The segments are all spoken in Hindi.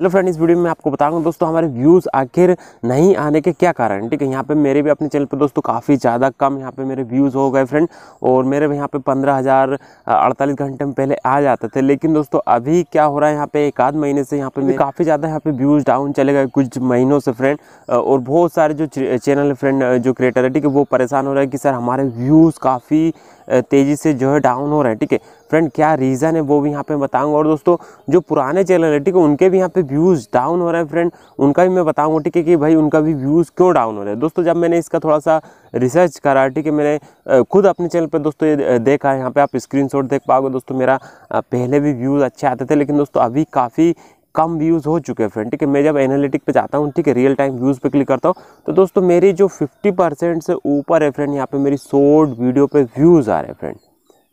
हेलो फ्रेंड इस वीडियो में आपको बताऊंगा दोस्तों हमारे व्यूज़ आखिर नहीं आने के क्या कारण है ठीक है यहाँ पे मेरे भी अपने चैनल पे दोस्तों काफ़ी ज़्यादा कम यहाँ पे मेरे व्यूज़ हो गए फ्रेंड और मेरे भी यहाँ पे पंद्रह हज़ार अड़तालीस घंटे में पहले आ जाते थे लेकिन दोस्तों अभी क्या हो रहा है यहाँ पे एक आध महीने से यहाँ पे काफ़ी ज़्यादा यहाँ पे व्यूज़ डाउन चले गए कुछ महीनों से फ्रेंड और बहुत सारे जो चैनल फ्रेंड जो क्रिएटर है ठीक है वो परेशान हो रहे हैं कि सर हमारे व्यूज़ काफ़ी तेज़ी से जो है डाउन हो रहा है ठीक है फ्रेंड क्या रीज़न है वो भी यहाँ पे बताऊंगा और दोस्तों जो पुराने चैनल है ठीक है उनके भी यहाँ पे व्यूज़ डाउन हो रहे हैं फ्रेंड उनका भी मैं बताऊंगा ठीक है कि भाई उनका भी व्यूज़ क्यों डाउन हो रहा है दोस्तों जब मैंने इसका थोड़ा सा रिसर्च करा ठीक है मैंने खुद अपने चैनल पर दोस्तों ये देखा है यहाँ पर आप स्क्रीन देख पाओगे दोस्तों मेरा पहले भी व्यूज़ अच्छे आते थे लेकिन दोस्तों अभी काफ़ी कम व्यूज़ हो चुके हैं फ्रेंड ठीक है मैं जब एनालिटिक पे जाता हूँ ठीक है रियल टाइम व्यूज़ पे क्लिक करता हूँ तो दोस्तों मेरी जो 50 परसेंट से ऊपर है फ्रेंड यहाँ पे मेरी शॉर्ट वीडियो पे व्यूज़ आ रहे हैं फ्रेंड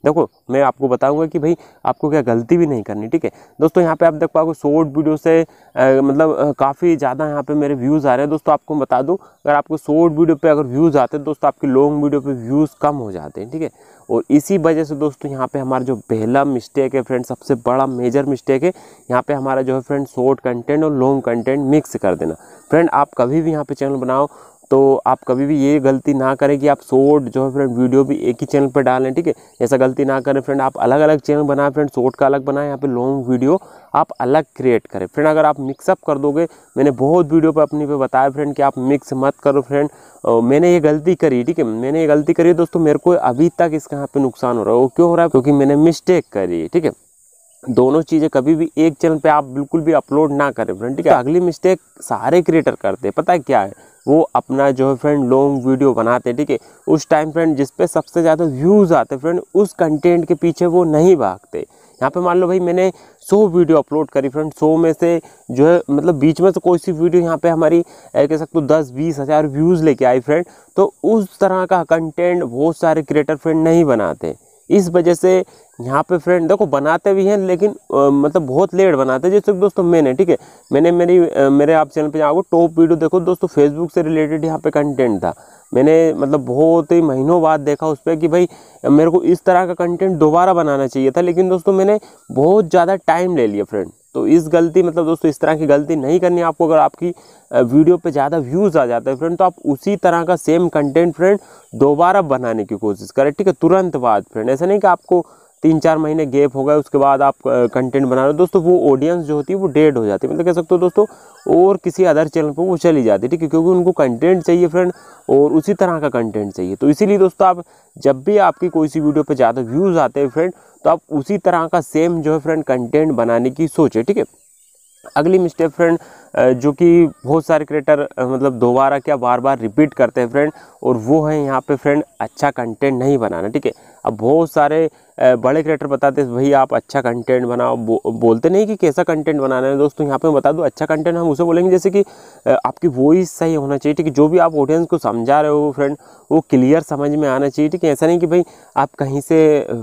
देखो मैं आपको बताऊंगा कि भाई आपको क्या गलती भी नहीं करनी ठीक है दोस्तों यहाँ पे आप देख पाओगे शॉर्ट वीडियो से आ, मतलब काफ़ी ज़्यादा यहाँ पे मेरे व्यूज़ आ रहे हैं दोस्तों आपको बता दूँ अगर आपको शॉर्ट वीडियो पे अगर व्यूज़ आते हैं दोस्तों आपकी लॉन्ग वीडियो पे व्यूज़ कम हो जाते हैं ठीक है और इसी वजह से दोस्तों यहाँ पर हमारा जो पहला मिस्टेक है फ्रेंड सबसे बड़ा मेजर मिस्टेक है यहाँ पर हमारा जो है फ्रेंड शॉर्ट कंटेंट और लॉन्ग कंटेंट मिक्स कर देना फ्रेंड आप कभी भी यहाँ पर चैनल बनाओ तो आप कभी भी ये गलती ना करें कि आप शॉर्ट जो है फ्रेंड वीडियो भी एक ही चैनल पर डालें ठीक है ऐसा गलती ना करें फ्रेंड आप अलग अलग चैनल बनाएं फ्रेंड शॉर्ट का अलग बनाएं यहाँ पे लॉन्ग वीडियो आप अलग क्रिएट करें फ्रेंड अगर आप मिक्सअप कर दोगे मैंने बहुत वीडियो पर अपनी पे बताया फ्रेंड कि आप मिक्स मत करो फ्रेंड मैंने ये गलती करी ठीक है मैंने ये गलती करी दोस्तों मेरे को अभी तक इसका यहाँ पर नुकसान हो रहा है वो क्यों हो रहा है क्योंकि मैंने मिस्टेक करी ठीक है दोनों चीज़ें कभी भी एक चैनल पे आप बिल्कुल भी अपलोड ना करें फ्रेंड ठीक है अगली मिस्टेक सारे क्रिएटर करते हैं पता है क्या है वो अपना जो है फ्रेंड लॉन्ग वीडियो बनाते हैं ठीक है उस टाइम फ्रेंड जिस पे सबसे ज़्यादा व्यूज़ आते फ्रेंड उस कंटेंट के पीछे वो नहीं भागते यहाँ पे मान लो भाई मैंने 100 वीडियो अपलोड करी फ्रेंड 100 में से जो है मतलब बीच में से कोई सी वीडियो यहाँ पे हमारी कह सकते हो दस बीस हज़ार व्यूज़ लेके आई फ्रेंड तो उस तरह का कंटेंट बहुत सारे क्रिएटर फ्रेंड नहीं बनाते इस वजह से यहाँ पे फ्रेंड देखो बनाते भी हैं लेकिन आ, मतलब बहुत लेट बनाते हैं जैसे दोस्तों मैंने ठीक है मैंने मेरी आ, मेरे आप चैनल पे जाओ टॉप वीडियो देखो दोस्तों फेसबुक से रिलेटेड यहाँ पे कंटेंट था मैंने मतलब बहुत ही महीनों बाद देखा उस पर कि भाई मेरे को इस तरह का कंटेंट दोबारा बनाना चाहिए था लेकिन दोस्तों मैंने बहुत ज़्यादा टाइम ले लिया फ्रेंड तो इस गलती मतलब दोस्तों इस तरह की गलती नहीं करनी आपको अगर आपकी वीडियो पे ज़्यादा व्यूज़ आ जाता है फ्रेंड तो आप उसी तरह का सेम कंटेंट फ्रेंड दोबारा बनाने की कोशिश करें ठीक है तुरंत बाद फ्रेंड ऐसा नहीं कि आपको तीन चार महीने गैप हो गए उसके बाद आप कंटेंट बना रहे हो दोस्तों वो ऑडियंस जो होती है वो डेड हो जाती है मतलब कह सकते हो दोस्तों और किसी अदर चैनल पर वो चली जाती है ठीक है क्योंकि उनको कंटेंट चाहिए फ्रेंड और उसी तरह का कंटेंट चाहिए तो इसीलिए दोस्तों आप जब भी आपकी कोई सी वीडियो पर ज़्यादा व्यूज़ आते हैं फ्रेंड तो आप उसी तरह का सेम जो है फ्रेंड कंटेंट बनाने की सोचें ठीक है अगली मिस्टेक फ्रेंड जो कि बहुत सारे क्रिएटर मतलब दोबारा क्या बार बार रिपीट करते हैं फ्रेंड और वो है यहाँ पे फ्रेंड अच्छा कंटेंट नहीं बनाना ठीक है अब बहुत सारे बड़े क्रिएटर बताते हैं भाई आप अच्छा कंटेंट बनाओ बो, बोलते नहीं कि कैसा कंटेंट बनाना है दोस्तों यहाँ पे मैं बता दूँ अच्छा कंटेंट हम उसे बोलेंगे जैसे कि आपकी वॉइस सही होना चाहिए ठीक है जो भी आप ऑडियंस को समझा रहे हो फ्रेंड वो क्लियर समझ में आना चाहिए ठीक है ऐसा नहीं कि भाई आप कहीं से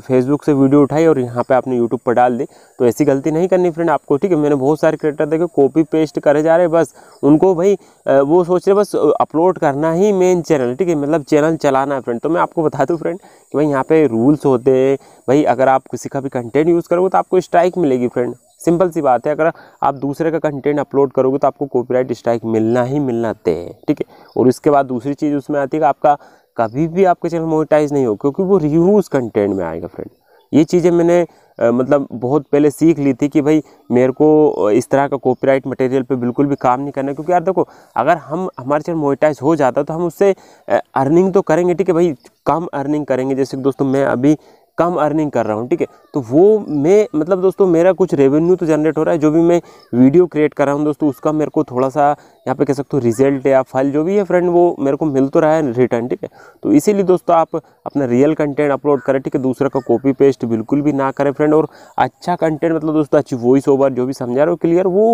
फेसबुक से वीडियो उठाई और यहाँ पर आपने यूट्यूब पर डाल दी तो ऐसी गलती नहीं करनी फ्रेंड आपको ठीक है मैंने बहुत सारे क्रिएटर देखे कॉपी पेस्ट करे जा रहे बस उनको भाई वो सोच रहे बस अपलोड करना ही मेन चैनल ठीक है मतलब चैनल चलाना है फ्रेंड तो मैं आपको बता दूँ फ्रेंड कि भाई यहाँ पे रूल्स होते हैं भाई अगर आप किसी का भी कंटेंट यूज़ करोगे तो आपको स्ट्राइक मिलेगी फ्रेंड सिंपल सी बात है अगर आप दूसरे का कंटेंट अपलोड करोगे तो आपको कॉपीराइट स्ट्राइक मिलना ही मिलना तय है ठीक है और उसके बाद दूसरी चीज़ उसमें आती है कि आपका कभी भी आपका चैनल मोनिटाइज नहीं हो क्योंकि वो रिव्यूज़ कंटेंट में आएगा फ्रेंड ये चीज़ें मैंने मतलब बहुत पहले सीख ली थी कि भाई मेरे को इस तरह का कॉपीराइट मटेरियल पे बिल्कुल भी काम नहीं करना क्योंकि यार देखो अगर हम हमारे चैनल मोटाइज हो जाता तो हम उससे अर्निंग तो करेंगे ठीक है भाई कम अर्निंग करेंगे जैसे दोस्तों मैं अभी कम अर्निंग कर रहा हूँ ठीक है तो वो मैं मतलब दोस्तों मेरा कुछ रेवेन्यू तो जनरेट हो रहा है जो भी मैं वीडियो क्रिएट कर रहा हूँ दोस्तों उसका मेरे को थोड़ा सा यहाँ पे कह सकते हो रिजल्ट या फल जो भी है फ्रेंड वो मेरे को मिल तो रहा है रिटर्न ठीक है तो इसीलिए दोस्तों आप अपना रियल कंटेंट अपलोड करें ठीक है दूसरा का कॉपी पेस्ट बिल्कुल भी ना करें फ्रेंड और अच्छा कंटेंट मतलब दोस्तों अच्छी वॉइस ओवर जो भी समझा रहे हो क्लियर वो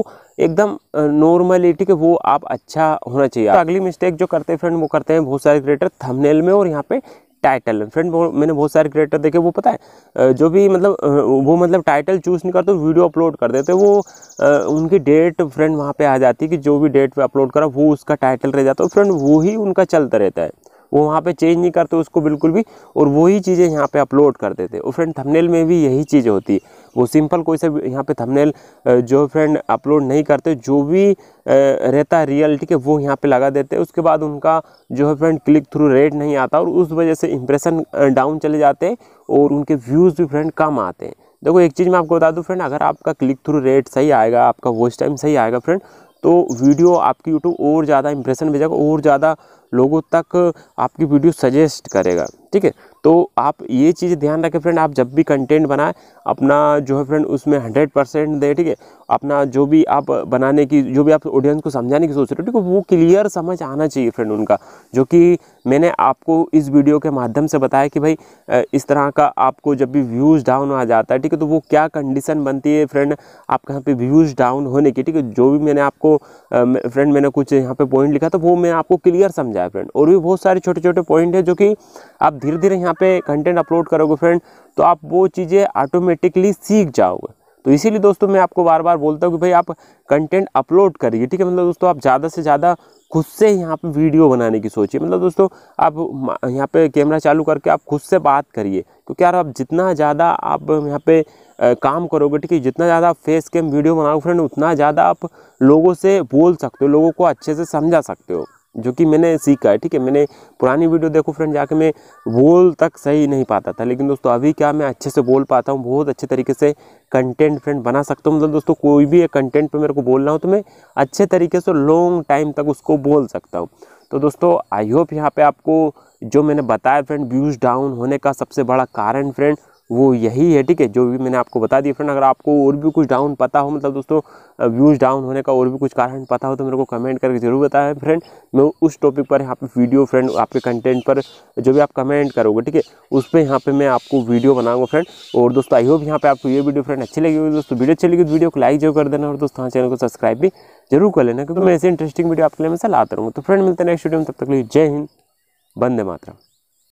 एकदम नॉर्मली ठीक है वो आप अच्छा होना चाहिए अगली मिस्टेक जो करते हैं फ्रेंड वो करते हैं बहुत सारे क्रिएटर थमनेल में और यहाँ पे टाइटल फ्रेंड मैंने बहुत सारे क्रिएटर देखे वो पता है जो भी मतलब वो मतलब टाइटल चूज़ नहीं करते वीडियो अपलोड कर देते वो उनकी डेट फ्रेंड वहाँ पे आ जाती है कि जो भी डेट पे अपलोड करा वो उसका टाइटल रह जाता है फ्रेंड वो ही उनका चलता रहता है वो वहाँ पे चेंज नहीं करते उसको बिल्कुल भी और वही चीज़ें यहाँ पे अपलोड कर देते और फ्रेंड थंबनेल में भी यही चीज़ होती है वो सिंपल कोई सा यहाँ पे थंबनेल जो फ्रेंड अपलोड नहीं करते जो भी रहता है रियलिटी के वो यहाँ पे लगा देते हैं उसके बाद उनका जो है फ्रेंड क्लिक थ्रू रेट नहीं आता और उस वजह से इंप्रेशन डाउन चले जाते हैं और उनके व्यूज़ भी फ्रेंड कम आते हैं देखो एक चीज़ मैं आपको बता दूँ फ्रेंड अगर आपका क्लिक थ्रू रेट सही आएगा आपका वॉइस टाइम सही आएगा फ्रेंड तो वीडियो आपकी यूट्यूब और ज़्यादा इंप्रेशन भेजेगा और ज़्यादा लोगों तक आपकी वीडियो सजेस्ट करेगा ठीक है तो आप ये चीज़ ध्यान रखें फ्रेंड आप जब भी कंटेंट बनाएं अपना जो है फ्रेंड उसमें हंड्रेड परसेंट दें ठीक है अपना जो भी आप बनाने की जो भी आप ऑडियंस को समझाने की सोच रहे हो ठीक है वो क्लियर समझ आना चाहिए फ्रेंड उनका जो कि मैंने आपको इस वीडियो के माध्यम से बताया कि भाई इस तरह का आपको जब भी व्यूज़ डाउन आ जाता है ठीक है तो वो क्या कंडीशन बनती है फ्रेंड आपके यहाँ पे व्यूज़ डाउन होने की ठीक है जो भी मैंने आपको फ्रेंड मैंने कुछ यहाँ पर पॉइंट लिखा तो वो मैं आपको क्लियर समझा जाए फ्रेंड और भी बहुत सारे छोटे छोटे पॉइंट है जो कि आप धीरे धीरे यहाँ पे कंटेंट अपलोड करोगे फ्रेंड तो आप वो चीज़ें ऑटोमेटिकली सीख जाओगे तो इसीलिए दोस्तों मैं आपको बार बार बोलता हूँ कि भाई आप कंटेंट अपलोड करिए ठीक है मतलब दोस्तों आप ज़्यादा से ज़्यादा खुद से यहाँ पे वीडियो बनाने की सोचिए मतलब दोस्तों आप यहाँ पे कैमरा चालू करके आप खुद से बात करिए क्योंकि यार आप जितना ज़्यादा आप यहाँ पे काम करोगे ठीक है जितना ज़्यादा आप फेस कैम वीडियो बनाओगे फ्रेंड उतना ज़्यादा आप लोगों से बोल सकते हो लोगों को अच्छे से समझा सकते हो जो कि मैंने सीखा है ठीक है मैंने पुरानी वीडियो देखो फ्रेंड जाके मैं बोल तक सही नहीं पाता था लेकिन दोस्तों अभी क्या मैं अच्छे से बोल पाता हूँ बहुत अच्छे तरीके से कंटेंट फ्रेंड बना सकता हूँ मतलब दोस्तों कोई भी एक कंटेंट पर मेरे को बोलना हो तो मैं अच्छे तरीके से लॉन्ग टाइम तक उसको बोल सकता हूँ तो दोस्तों आई होप यहाँ पर आपको जो मैंने बताया फ्रेंड व्यूज़ डाउन होने का सबसे बड़ा कारण फ्रेंड वो यही है ठीक है जो भी मैंने आपको बता दिया फ्रेंड अगर आपको और भी कुछ डाउन पता हो मतलब दोस्तों व्यूज़ डाउन होने का और भी कुछ कारण पता हो तो मेरे को कमेंट करके ज़रूर बताएं फ्रेंड मैं उस टॉपिक पर यहाँ पे वीडियो फ्रेंड आपके कंटेंट पर जो भी आप कमेंट करोगे ठीक है उस पर यहाँ पर मैं आपको वीडियो बनाऊंगा फ्रेंड और दोस्तों आई होप यहाँ पर आपको ये वीडियो फ्रेंड अच्छी लगी दोस्तों वीडियो अच्छी लगी तो वीडियो को लाइक जरूर कर देना और दोस्तों हाँ चैनल को सब्सक्राइब भी जरूर कर लेना क्योंकि मैं ऐसे इंटरेस्टिंग वीडियो आपके लिए मैं लाता रहूँगा तो फ्रेंड मिलते हैं नेक्स्ट वीडियो में तब तक लिए जय हिंद बंदे मात्रा